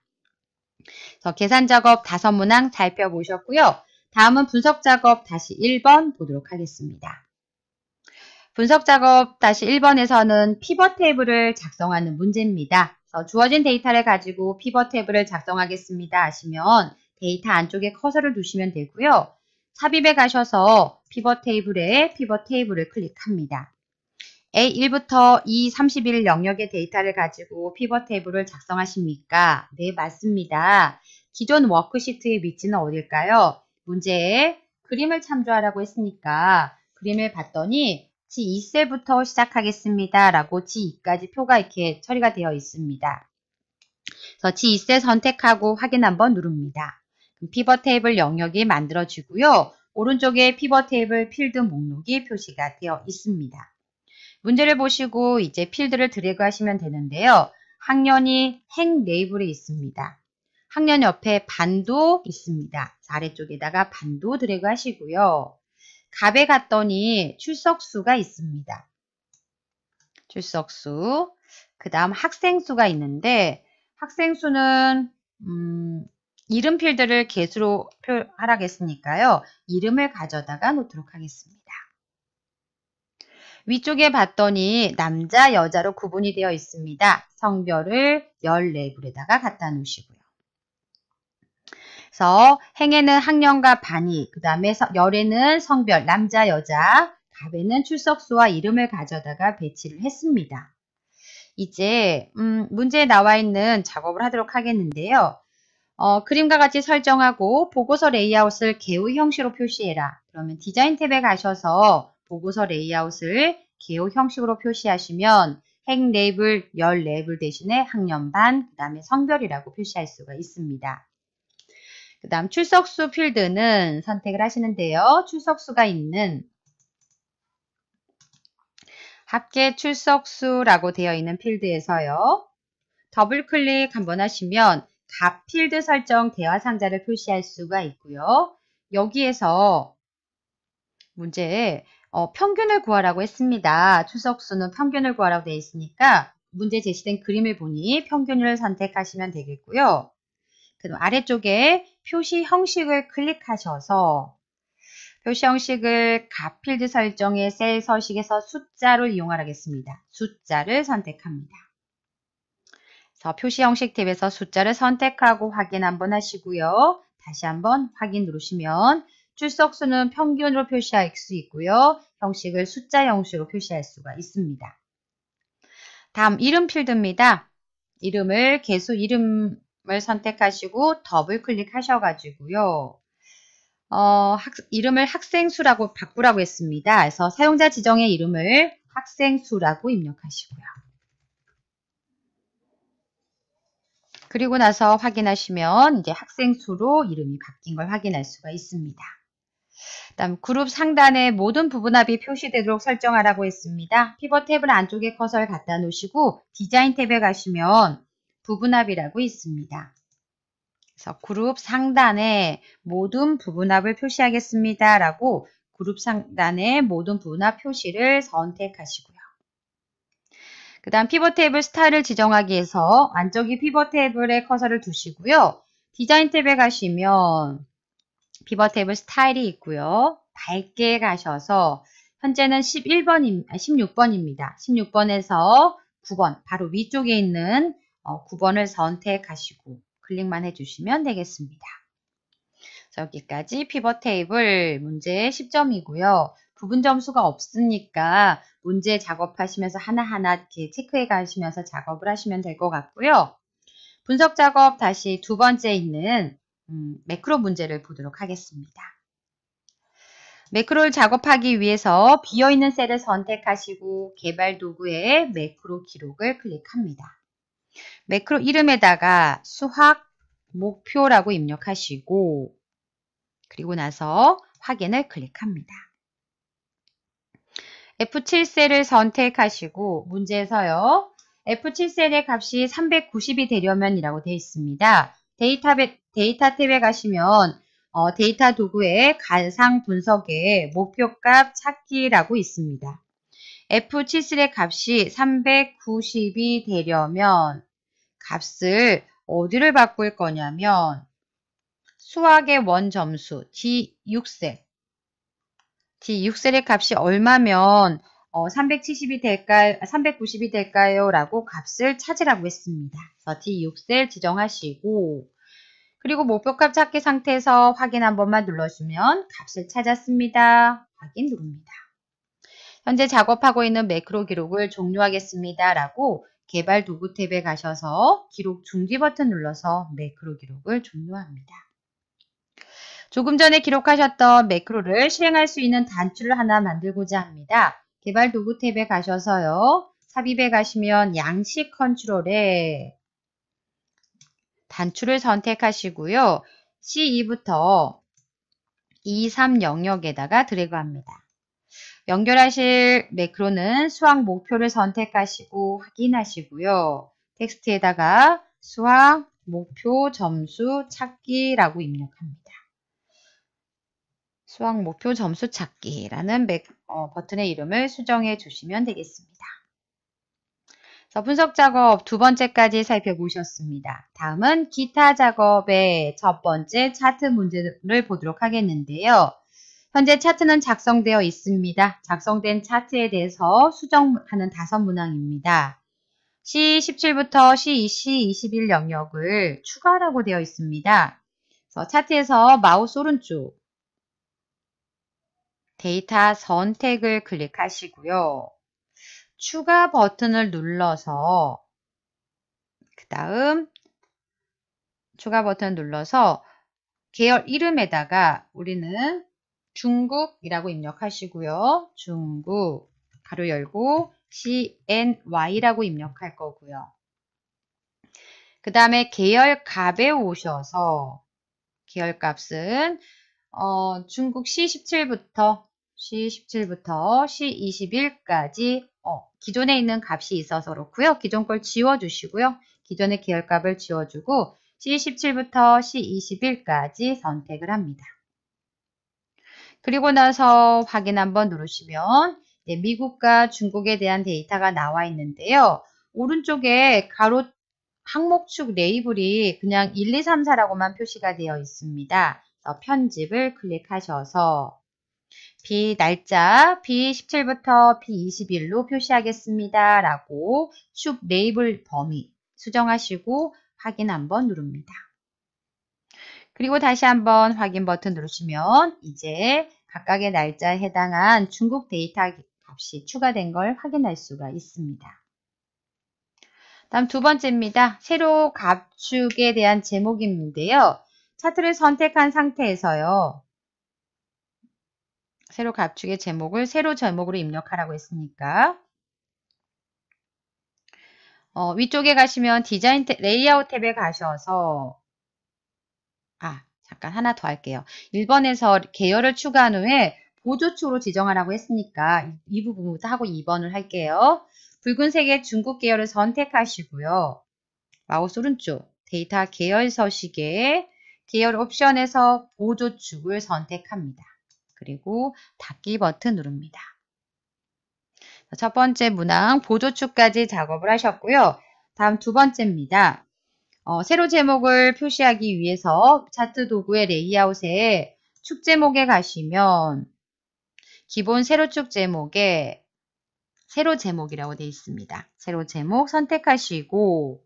Speaker 1: 그래서 계산 작업 다섯 문항 살펴보셨고요. 다음은 분석 작업 다시 1번 보도록 하겠습니다. 분석 작업 다시 1번에서는 피벗 테이블을 작성하는 문제입니다. 주어진 데이터를 가지고 피벗 테이블을 작성하겠습니다 하시면 데이터 안쪽에 커서를 두시면 되고요. 삽입에 가셔서 피벗 테이블에 피벗 테이블을 클릭합니다. A1부터 E31 영역의 데이터를 가지고 피벗 테이블을 작성하십니까? 네, 맞습니다. 기존 워크시트의 위치는 어딜까요? 문제에 그림을 참조하라고 했으니까 그림을 봤더니 G2셀부터 시작하겠습니다. 라고 G2까지 표가 이렇게 처리가 되어 있습니다. 그래서 G2셀 선택하고 확인 한번 누릅니다. 피벗 테이블 영역이 만들어지고요. 오른쪽에 피벗 테이블 필드 목록이 표시가 되어 있습니다. 문제를 보시고 이제 필드를 드래그 하시면 되는데요. 학년이 행 레이블에 있습니다. 학년 옆에 반도 있습니다. 아래쪽에다가 반도 드래그 하시고요. 갑에 갔더니 출석수가 있습니다. 출석수, 그 다음 학생수가 있는데 학생수는 음, 이름 필드를 개수로 하라겠으니까요. 이름을 가져다가 놓도록 하겠습니다. 위쪽에 봤더니 남자, 여자로 구분이 되어 있습니다. 성별을 14불에다가 갖다 놓으시고요. 그래서 행에는 학년과 반이, 그 다음에 열에는 성별, 남자, 여자, 갑에는 출석수와 이름을 가져다가 배치를 했습니다. 이제 음, 문제에 나와 있는 작업을 하도록 하겠는데요. 어, 그림과 같이 설정하고 보고서 레이아웃을 개우 형식으로 표시해라. 그러면 디자인 탭에 가셔서 보고서 레이아웃을 개우 형식으로 표시하시면 행 레이블, 열 레이블 대신에 학년 반, 그 다음에 성별이라고 표시할 수가 있습니다. 그 다음 출석수 필드는 선택을 하시는데요. 출석수가 있는 합계 출석수라고 되어 있는 필드에서요. 더블 클릭 한번 하시면 답 필드 설정 대화 상자를 표시할 수가 있고요. 여기에서 문제 어, 평균을 구하라고 했습니다. 추석수는 평균을 구하라고 되어 있으니까 문제 제시된 그림을 보니 평균을 선택하시면 되겠고요. 그럼 아래쪽에 표시 형식을 클릭하셔서 표시 형식을 가필드 설정의 셀 서식에서 숫자를 이용하라겠습니다. 숫자를 선택합니다. 그 표시 형식 탭에서 숫자를 선택하고 확인 한번 하시고요. 다시 한번 확인 누르시면 출석수는 평균으로 표시할 수 있고요. 형식을 숫자 형식으로 표시할 수가 있습니다. 다음 이름 필드입니다. 이름을 개수 이름을 선택하시고 더블 클릭하셔가지고요. 어, 학, 이름을 학생수라고 바꾸라고 했습니다. 그래서 사용자 지정의 이름을 학생수라고 입력하시고요. 그리고 나서 확인하시면 이제 학생 수로 이름이 바뀐 걸 확인할 수가 있습니다. 다음 그룹 상단에 모든 부분합이 표시되도록 설정하라고 했습니다. 피벗 탭을 안쪽에 커서를 갖다 놓으시고 디자인 탭에 가시면 부분합이라고 있습니다. 그래서 그룹 상단에 모든 부분합을 표시하겠습니다. 라고 그룹 상단에 모든 부분합 표시를 선택하시고요. 그 다음 피벗 테이블 스타일을 지정하기 위해서 안쪽이 피벗 테이블에 커서를 두시고요. 디자인 탭에 가시면 피벗 테이블 스타일이 있고요. 밝게 가셔서 현재는 11번, 16번입니다. 아, 16번에서 9번, 바로 위쪽에 있는 9번을 어, 선택하시고 클릭만 해주시면 되겠습니다. 여기까지 피벗 테이블 문제 10점이고요. 부분 점수가 없으니까 문제 작업하시면서 하나하나 이렇게 체크해 가시면서 작업을 하시면 될 것 같고요. 분석 작업 다시 두 번째 있는 음, 매크로 문제를 보도록 하겠습니다. 매크로를 작업하기 위해서 비어있는 셀을 선택하시고 개발 도구에 매크로 기록을 클릭합니다. 매크로 이름에다가 수학 목표라고 입력하시고 그리고 나서 확인을 클릭합니다. F7셀을 선택하시고 문제에서요. F7셀의 값이 390이 되려면 이라고 되어 있습니다. 데이터, 데이터 탭에 가시면 어, 데이터 도구의 간상 분석에 목표값 찾기라고 있습니다. F7셀의 값이 390이 되려면 값을 어디를 바꿀 거냐면 수학의 원점수 D6셀 D6셀의 값이 얼마면 어, 370이 될까요? 390이 아, 될까요? 라고 값을 찾으라고 했습니다. 그래서 D6셀 지정하시고 그리고 목표값 찾기 상태에서 확인 한 번만 눌러주면 값을 찾았습니다. 확인 누릅니다. 현재 작업하고 있는 매크로 기록을 종료하겠습니다. 라고 개발 도구 탭에 가셔서 기록 중지 버튼 눌러서 매크로 기록을 종료합니다. 조금 전에 기록하셨던 매크로를 실행할 수 있는 단추를 하나 만들고자 합니다. 개발 도구 탭에 가셔서요. 삽입에 가시면 양식 컨트롤에 단추를 선택하시고요. C2부터 23 영역에다가 드래그합니다. 연결하실 매크로는 수학 목표를 선택하시고 확인하시고요. 텍스트에다가 수학 목표 점수 찾기라고 입력합니다. 수학 목표 점수 찾기라는 맥, 어, 버튼의 이름을 수정해 주시면 되겠습니다. 자, 분석 작업 두 번째까지 살펴보셨습니다. 다음은 기타 작업의 첫 번째 차트 문제를 보도록 하겠는데요. 현재 차트는 작성되어 있습니다. 작성된 차트에 대해서 수정하는 다섯 문항입니다. C17부터 C20, C21 영역을 추가라고 되어 있습니다. 그래서 차트에서 마우스 오른쪽 데이터 선택을 클릭하시고요. 추가 버튼을 눌러서 그 다음 추가 버튼 눌러서 계열 이름에다가 우리는 중국이라고 입력하시고요. 중국 가로 열고 CNY라고 입력할 거고요. 그 다음에 계열 값에 오셔서 계열 값은 어, 중국 C17부터 C 17부터 C 21까지 어, 기존에 있는 값이 있어서 그렇고요. 기존 걸 지워주시고요. 기존의 계열값을 지워주고 C17부터 C21까지 선택을 합니다. 그리고 나서 확인 한번 누르시면 네, 미국과 중국에 대한 데이터가 나와 있는데요. 오른쪽에 가로 항목축 레이블이 그냥 1, 2, 3, 4라고만 표시가 되어 있습니다. 편집을 클릭하셔서 B 날짜 B17부터 B21로 표시하겠습니다. 라고 축 레이블 범위 수정하시고 확인 한번 누릅니다. 그리고 다시 한번 확인 버튼 누르시면 이제 각각의 날짜에 해당한 중국 데이터 값이 추가된 걸 확인할 수가 있습니다. 다음 두 번째입니다. 새로 값축에 대한 제목인데요. 차트를 선택한 상태에서요. 새로 갑축의 제목을 세로 제목으로 입력하라고 했으니까 어, 위쪽에 가시면 디자인 탭, 레이아웃 탭에 가셔서 아 잠깐 하나 더 할게요. 1번에서 계열을 추가한 후에 보조축으로 지정하라고 했으니까 이, 이 부분부터 하고 2번을 할게요. 붉은색의 중국 계열을 선택하시고요. 마우스 오른쪽 데이터 계열 서식에 계열 옵션에서 보조축을 선택합니다. 그리고 닫기 버튼 누릅니다. 첫 번째 문항 보조축까지 작업을 하셨고요. 다음 두 번째입니다. 어, 세로 제목을 표시하기 위해서 차트 도구의 레이아웃에 축 제목에 가시면 기본 세로축 제목에 세로 제목이라고 되어 있습니다. 세로 제목 선택하시고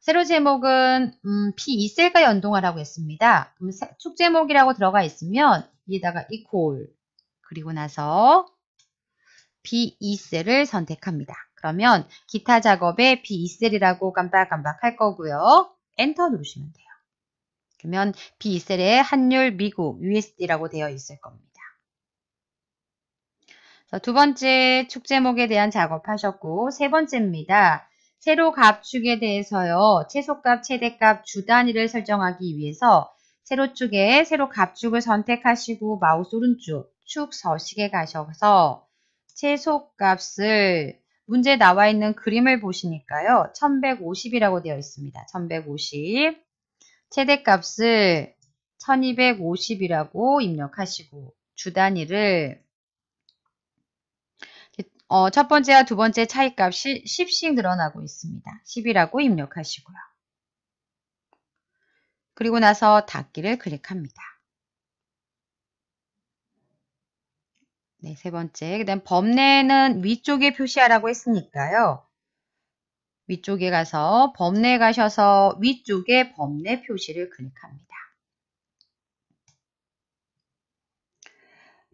Speaker 1: 세로 제목은 음, P2셀과 연동하라고 했습니다. 축 제목이라고 들어가 있으면 위에다가 equal 그리고 나서 B2셀을 e 선택합니다. 그러면 기타 작업에 B2셀이라고 e 깜빡깜빡 할 거고요. 엔터 누르시면 돼요. 그러면 B2셀에 e 한율 미국 USD라고 되어 있을 겁니다. 두 번째 축 제목에 대한 작업하셨고 세 번째입니다. 세로 값축에 대해서요. 최소값, 최대값, 주단위를 설정하기 위해서 세로쪽에 세로 갑축을 선택하시고 마우스 오른쪽 축 서식에 가셔서 최소값을 문제 나와 있는 그림을 보시니까요. 1150이라고 되어 있습니다. 1150 최대값을 1250이라고 입력하시고 주단위를 어, 첫 번째와 두 번째 차이값이 10씩 늘어나고 있습니다. 10이라고 입력하시고요. 그리고 나서 닫기를 클릭합니다. 네, 세 번째. 그 다음 범례는 위쪽에 표시하라고 했으니까요. 위쪽에 가서 범례 가셔서 위쪽에 범례 표시를 클릭합니다.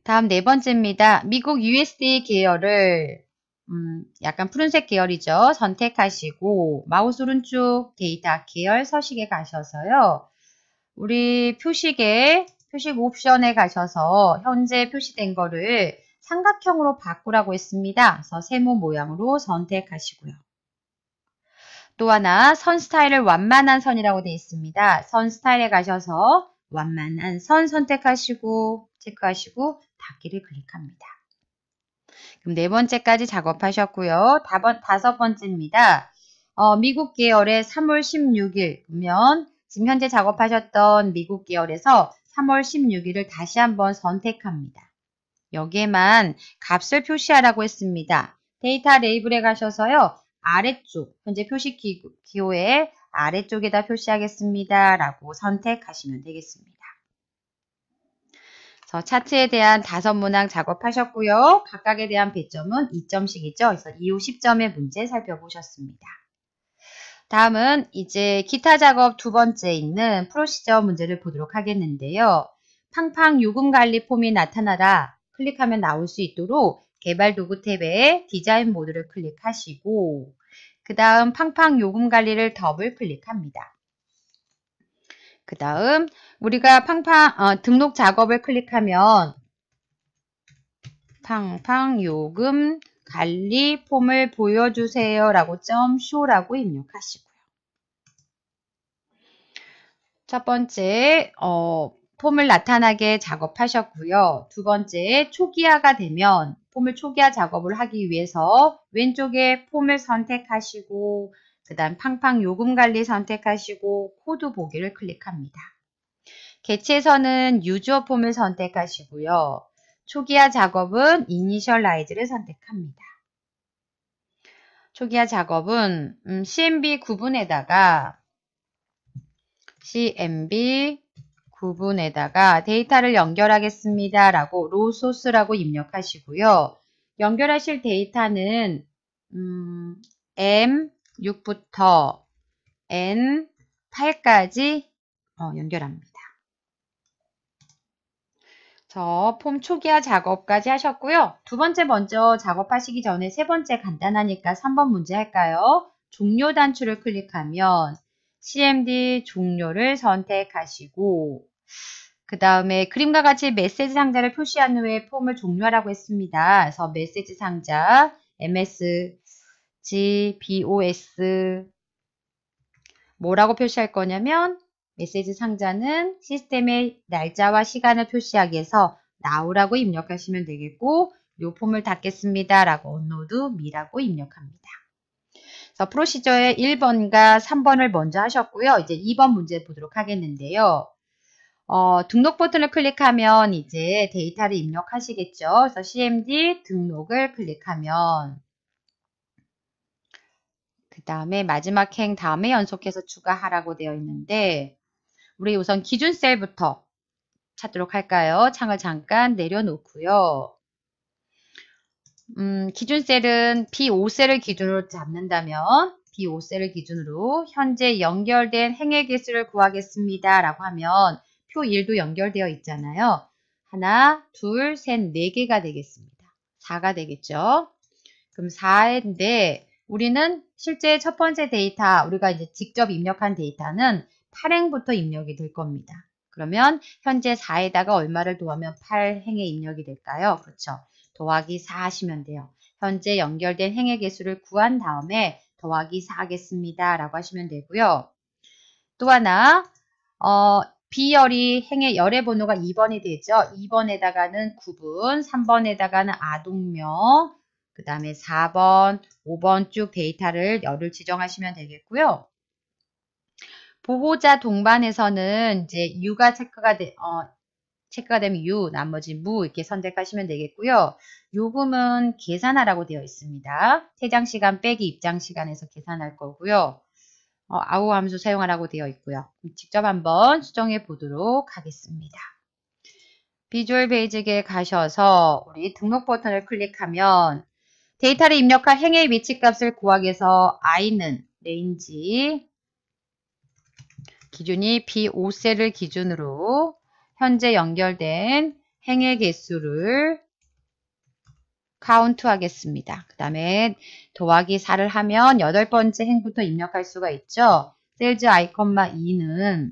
Speaker 1: 다음 네 번째입니다. 미국 USD 계열을 음, 약간 푸른색 계열이죠. 선택하시고 마우스 오른쪽 데이터 계열 서식에 가셔서요. 우리 표식에 표식 옵션에 가셔서 현재 표시된 거를 삼각형으로 바꾸라고 했습니다. 그래서 세모 모양으로 선택하시고요. 또 하나 선 스타일을 완만한 선이라고 되어 있습니다. 선 스타일에 가셔서 완만한 선 선택하시고 체크하시고 닫기를 클릭합니다. 그럼 네 번째까지 작업하셨고요. 다번, 다섯 번째입니다. 어, 미국 계열의 3월 16일 보면 지금 현재 작업하셨던 미국 계열에서 3월 16일을 다시 한번 선택합니다. 여기에만 값을 표시하라고 했습니다. 데이터 레이블에 가셔서요. 아래쪽, 현재 표시 기호에 아래쪽에다 표시하겠습니다. 라고 선택하시면 되겠습니다. 그래서 차트에 대한 다섯 문항 작업하셨고요. 각각에 대한 배점은 2점씩이죠. 그래서 이호 10점의 문제 살펴보셨습니다. 다음은 이제 기타 작업 두 번째 있는 프로시저 문제를 보도록 하겠는데요. 팡팡 요금 관리 폼이 나타나라 클릭하면 나올 수 있도록 개발 도구 탭에 디자인 모드를 클릭하시고 그 다음 팡팡 요금 관리를 더블 클릭합니다. 그 다음 우리가 팡팡 어, 등록 작업을 클릭하면 팡팡 요금 관리 폼을 보여주세요 라고 점쇼라고 입력하시고요. 첫 번째 어, 폼을 나타나게 작업하셨고요. 두 번째 초기화가 되면 폼을 초기화 작업을 하기 위해서 왼쪽에 폼을 선택하시고 그 다음 팡팡 요금 관리 선택하시고 코드 보기를 클릭합니다. 개체에서는 유저 폼을 선택하시고요. 초기화 작업은 이니셜라이즈를 선택합니다. 초기화 작업은 음, CMB 구분에다가 CMB 구분에다가 데이터를 연결하겠습니다. 라고 로 소스라고 입력하시고요. 연결하실 데이터는 음, M6부터 N8까지 어, 연결합니다. 저폼 초기화 작업까지 하셨고요. 두 번째 먼저 작업하시기 전에 세 번째 간단하니까 3번 문제 할까요? 종료 단추를 클릭하면 CMD 종료를 선택하시고 그 다음에 그림과 같이 메시지 상자를 표시한 후에 폼을 종료하라고 했습니다. 그래서 메시지 상자 MS, G, BOS 뭐라고 표시할 거냐면 메시지 상자는 시스템의 날짜와 시간을 표시하기 위해서 now라고 입력하시면 되겠고 요 폼을 닫겠습니다 라고 onload me라고 입력합니다. 그래서 프로시저의 1번과 3번을 먼저 하셨고요. 이제 2번 문제 보도록 하겠는데요. 어, 등록 버튼을 클릭하면 이제 데이터를 입력하시겠죠. 그래서 CMD 등록을 클릭하면 그 다음에 마지막 행 다음에 연속해서 추가하라고 되어 있는데 우리 우선 기준 셀부터 찾도록 할까요? 창을 잠깐 내려놓고요. 음, 기준 셀은 B5셀을 기준으로 잡는다면 B5셀을 기준으로 현재 연결된 행의 개수를 구하겠습니다. 라고 하면 표 1도 연결되어 있잖아요. 하나, 둘, 셋, 네 개가 되겠습니다. 4가 되겠죠. 그럼 4인데 우리는 실제 첫 번째 데이터, 우리가 이제 직접 입력한 데이터는 8행부터 입력이 될 겁니다. 그러면 현재 4에다가 얼마를 더하면 8행에 입력이 될까요? 그렇죠. 더하기 4 하시면 돼요. 현재 연결된 행의 개수를 구한 다음에 더하기 4 하겠습니다. 라고 하시면 되고요. 또 하나 어, B열이 행의 열의 번호가 2번이 되죠. 2번에다가는 9분, 3번에다가는 아동명, 그 다음에 4번, 5번 쭉 데이터를 열을 지정하시면 되겠고요. 보호자 동반에서는 이제 유가 체크가 되, 어, 체크가 되면 유, 나머지 무 이렇게 선택하시면 되겠고요. 요금은 계산하라고 되어 있습니다. 퇴장 시간 빼기 입장 시간에서 계산할 거고요. 어, 아우 함수 사용하라고 되어 있고요. 직접 한번 수정해 보도록 하겠습니다. 비주얼 베이직에 가셔서 우리 등록 버튼을 클릭하면 데이터를 입력할 행의 위치값을 구하기 위해서 i는 레인지, 기준이 B5셀을 기준으로 현재 연결된 행의 개수를 카운트 하겠습니다. 그 다음에 더하기 4를 하면 여덟 번째 행부터 입력할 수가 있죠. 셀즈 아이콘마 2는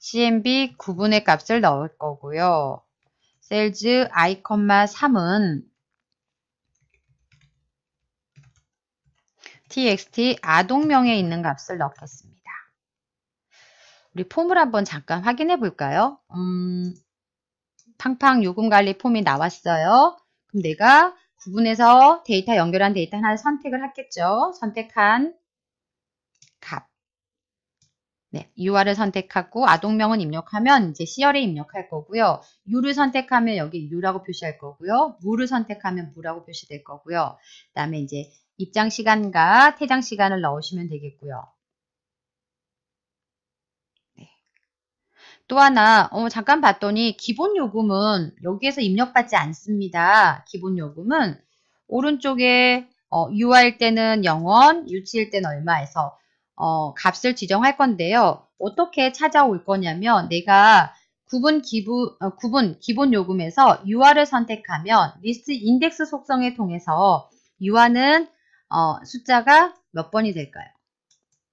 Speaker 1: CMB 9분의 값을 넣을 거고요. 셀즈 아이콘마 3은 txt 아동명에 있는 값을 넣겠습니다. 우리 폼을 한번 잠깐 확인해 볼까요? 음, 팡팡 요금관리 폼이 나왔어요. 그럼 내가 구분해서 데이터 연결한 데이터 하나 선택을 했겠죠. 선택한 값. 네, UR을 선택하고 아동명은 입력하면 이제 C열에 입력할 거고요. U를 선택하면 여기 U라고 표시할 거고요. 무를 선택하면 무라고 표시될 거고요. 그 다음에 이제 입장 시간과 퇴장 시간을 넣으시면 되겠고요. 또 하나 어, 잠깐 봤더니 기본 요금은 여기에서 입력받지 않습니다. 기본 요금은 오른쪽에 어, 유아일 때는 0원, 유치일 때는 얼마에서 어, 값을 지정할 건데요. 어떻게 찾아올 거냐면 내가 구분 기부 어, 구분 기본 요금에서 유아를 선택하면 리스트 인덱스 속성을 통해서 유아는 어, 숫자가 몇 번이 될까요?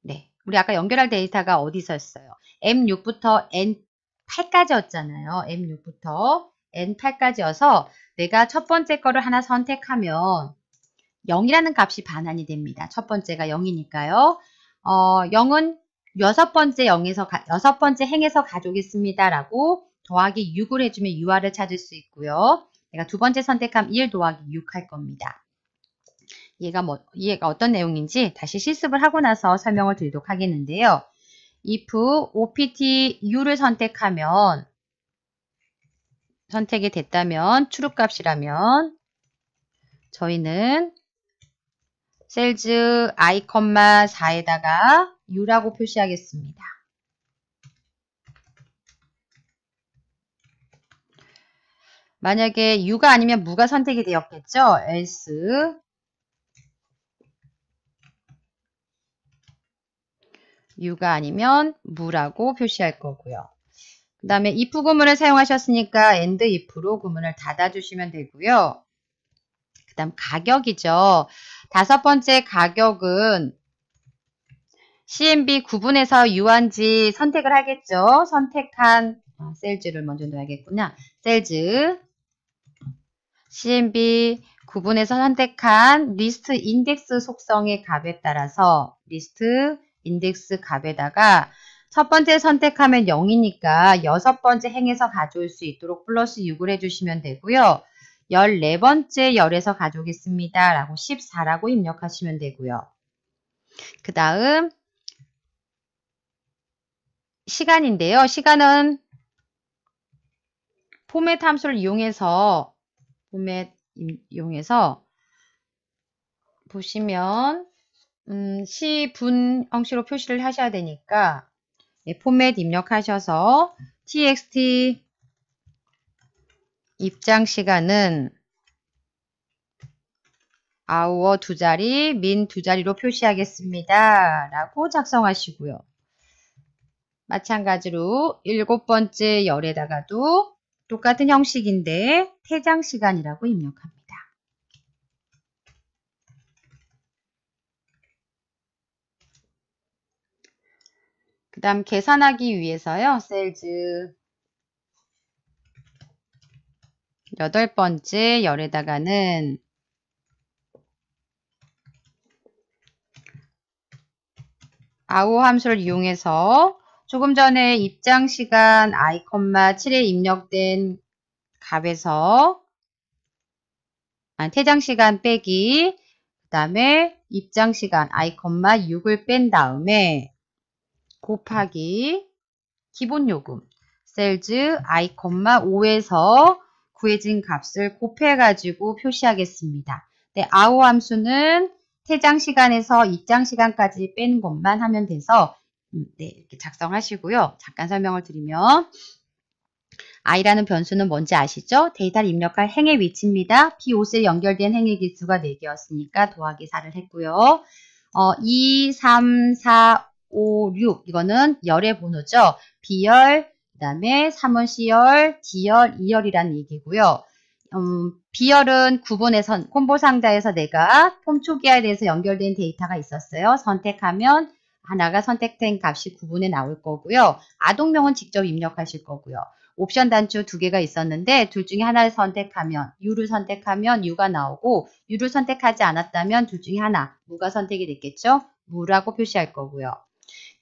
Speaker 1: 네, 우리 아까 연결할 데이터가 어디 서었어요 M6부터 N 8까지였잖아요. M6부터 N8까지여서 내가 첫 번째 거를 하나 선택하면 0이라는 값이 반환이 됩니다. 첫 번째가 0이니까요. 어, 0은 여섯 번째 0에서 여섯 번째 행에서 가져오겠습니다라고 더하기 6을 해주면 u 아를 찾을 수 있고요. 내가 두 번째 선택함 1 더하기 6 할 겁니다. 얘가 뭐, 얘가 어떤 내용인지 다시 실습을 하고 나서 설명을 드리도록 하겠는데요. if OPT U를 선택하면 선택이 됐다면 추루 값이라면 저희는 셀즈 i, 4에다가 U라고 표시하겠습니다. 만약에 U가 아니면 무가 선택이 되었겠죠? else 유가 아니면 무라고 표시할 거고요. 그 다음에 if 구문을 사용하셨으니까 and if로 구문을 닫아주시면 되고요. 그 다음 가격이죠. 다섯 번째 가격은 CMB 구분해서 유한지 선택을 하겠죠. 선택한 아, 셀즈를 먼저 넣어야겠구나. 셀즈 CMB 구분해서 선택한 리스트 인덱스 속성의 값에 따라서 리스트 인덱스 값에다가 첫 번째 선택하면 0이니까 여섯 번째 행에서 가져올 수 있도록 플러스 6을 해주시면 되고요. 14번째 열에서 가져오겠습니다. 라고 14라고 입력하시면 되고요. 그 다음 시간인데요. 시간은 포맷 함수를 이용해서 포맷 이용해서 보시면 음, 시분 형식으로 표시를 하셔야 되니까 예, 포맷 입력하셔서 txt 입장 시간은 아우어 두 자리, 민 두 자리로 표시하겠습니다. 라고 작성하시고요. 마찬가지로 일곱 번째 열에다가도 똑같은 형식인데 퇴장 시간이라고 입력합니다. 다음 계산하기 위해서요. 셀즈 여덟 번째 열에다가는 아우 함수를 이용해서 조금 전에 입장 시간 i, 7에 입력된 값에서 아니, 퇴장 시간 빼기 그 다음에 입장 시간 i, 6을 뺀 다음에 곱하기 기본 요금 셀즈 i, 5에서 구해진 값을 곱해가지고 표시하겠습니다. 네, 아오 함수는 퇴장 시간에서 입장 시간까지 빼는 것만 하면 돼서 음, 네, 이렇게 작성하시고요. 잠깐 설명을 드리면 i라는 변수는 뭔지 아시죠? 데이터를 입력할 행의 위치입니다. P5셀 연결된 행의 기수가 4개였으니까 더하기 4를 했고요. 어, 2, 3, 4, 5, 6 이거는 열의 번호죠. 비열그 다음에 사원시열디열이열이라는 얘기고요. 음, B열은 구분해선 콤보 상자에서 내가 폼 초기화에 대해서 연결된 데이터가 있었어요. 선택하면 하나가 선택된 값이 구분에 나올 거고요. 아동명은 직접 입력하실 거고요. 옵션 단추 두 개가 있었는데 둘 중에 하나를 선택하면 U를 선택하면 U가 나오고 U를 선택하지 않았다면 둘 중에 하나 무가 선택이 됐겠죠. 무라고 표시할 거고요.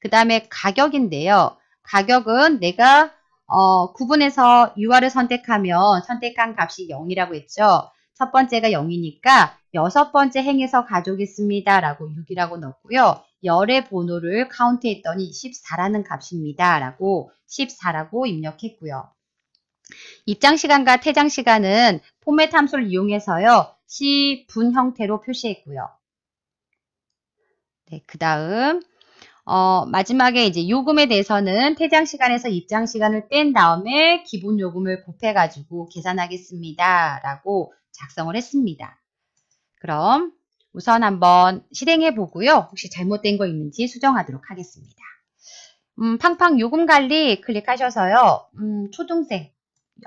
Speaker 1: 그 다음에 가격인데요. 가격은 내가 어, 구분해서 유화를 선택하면 선택한 값이 0이라고 했죠. 첫 번째가 0이니까 여섯 번째 행에서 가져오겠습니다. 라고 6이라고 넣었고요. 열의 번호를 카운트했더니 14라는 값입니다. 라고 14라고 입력했고요. 입장 시간과 퇴장 시간은 포맷 함수를 이용해서요. 시, 분 형태로 표시했고요. 네, 그 다음 어, 마지막에 이제 요금에 대해서는 퇴장 시간에서 입장 시간을 뺀 다음에 기본 요금을 곱해가지고 계산하겠습니다. 라고 작성을 했습니다. 그럼 우선 한번 실행해 보고요. 혹시 잘못된 거 있는지 수정하도록 하겠습니다. 음, 팡팡 요금 관리 클릭하셔서요. 음, 초등생,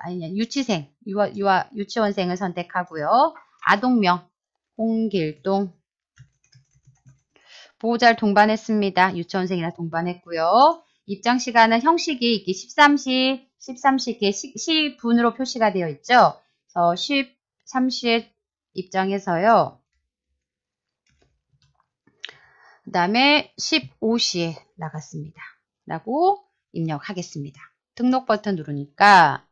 Speaker 1: 아니, 유치생, 유아, 유아, 유치원생을 선택하고요. 아동명, 홍길동, 보호자를 동반했습니다. 유치원생이나 동반했고요. 입장 시간은 형식이 이게 13시, 13시께 0분으로 표시가 되어 있죠. 그래서 13시에 입장해서요. 그 다음에 15시에 나갔습니다. 라고 입력하겠습니다. 등록 버튼 누르니까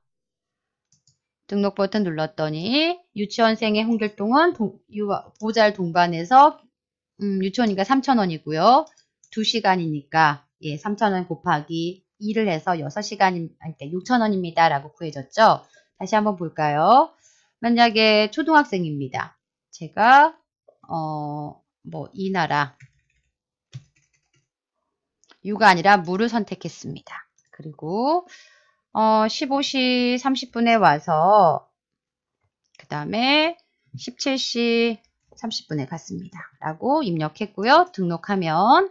Speaker 1: 등록 버튼 눌렀더니 유치원생의 홍길동은 보호자를 동반해서 음, 유치원이니까 3,000원이고요. 2시간이니까 예, 3,000원 곱하기 2를 해서 6시간, 그러니까 6,000원입니다. 라고 구해졌죠. 다시 한번 볼까요? 만약에 초등학생입니다. 제가 어, 뭐이 나라 유가 아니라 물을 선택했습니다. 그리고 어, 15시 30분에 와서 그 다음에 17시 30분에 갔습니다. 라고 입력했고요. 등록하면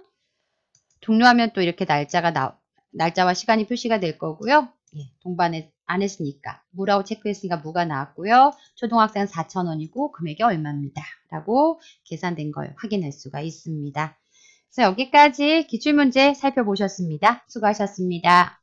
Speaker 1: 종료하면 또 이렇게 날짜가 나, 날짜와 시간이 표시가 될 거고요. 예, 동반에 안 했으니까 무라고 체크했으니까 무가 나왔고요. 초등학생은 4,000원이고 금액이 얼마입니다. 라고 계산된 걸 확인할 수가 있습니다. 그래서 여기까지 기출문제 살펴보셨습니다. 수고하셨습니다.